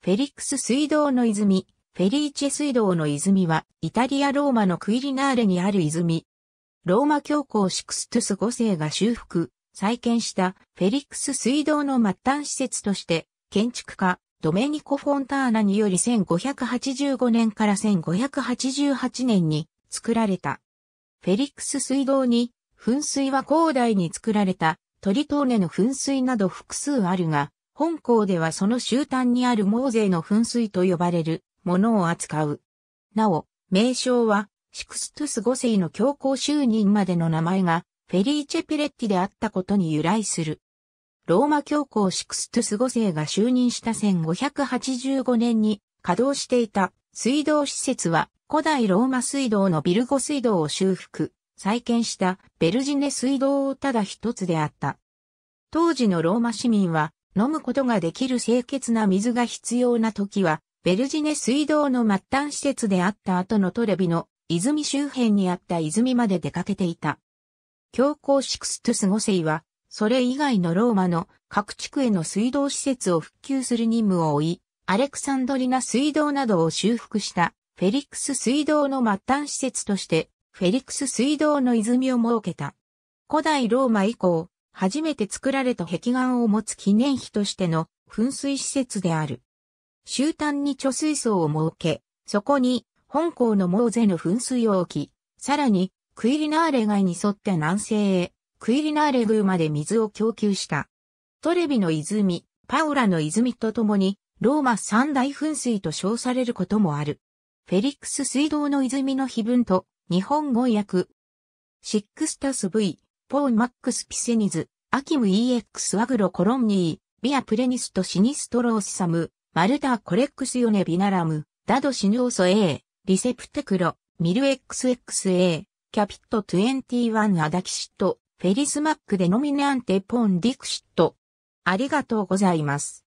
フェリックス水道の泉、フェリーチェ水道の泉は、イタリア・ローマのクイリナーレにある泉。ローマ教皇シクストゥス5世が修復、再建したフェリックス水道の末端施設として、建築家、ドメニコ・フォンターナにより1585年から1588年に作られた。フェリックス水道に、噴水は広大に作られたトリトーネの噴水など複数あるが、本校ではその終端にある毛税の噴水と呼ばれるものを扱う。なお、名称は、シクストゥス5世の教皇就任までの名前が、フェリーチェ・ペレッティであったことに由来する。ローマ教皇シクストゥス5世が就任した1585年に稼働していた水道施設は古代ローマ水道のビルゴ水道を修復、再建したベルジネ水道をただ一つであった。当時のローマ市民は飲むことができる清潔な水が必要な時は、ベルジネ水道の末端施設であった後のトレビの泉周辺にあった泉まで出かけていた。教皇シクストゥス5世は、それ以外のローマの各地区への水道施設を復旧する任務を負い、アレクサンドリナ水道などを修復したフェリックス水道の末端施設として、フェリックス水道の泉を設けた。古代ローマ以降、初めて作られた壁岩を持つ記念碑としての噴水施設である。終端に貯水槽を設け、そこに本校のモーゼの噴水を置き、さらにクイリナーレ街に沿って南西へ、クイリナーレ宮まで水を供給した。トレビの泉、パウラの泉とともに、ローマ三大噴水と称されることもある。フェリックス水道の泉の碑文と、日本語訳。シックスタス V、ポーン・マックス・ピセニズ、アキム EX ワグロ・コロンニー、ビア・プレニスト・シニストローシサム、マルター・コレックス・ヨネ・ビナラム、ダド・シヌオソ A、リセプテクロ、ミル XXA、キャピット21アダキシット、フェリスマックデノミネアンテ・ポン・ディクシット。ありがとうございます。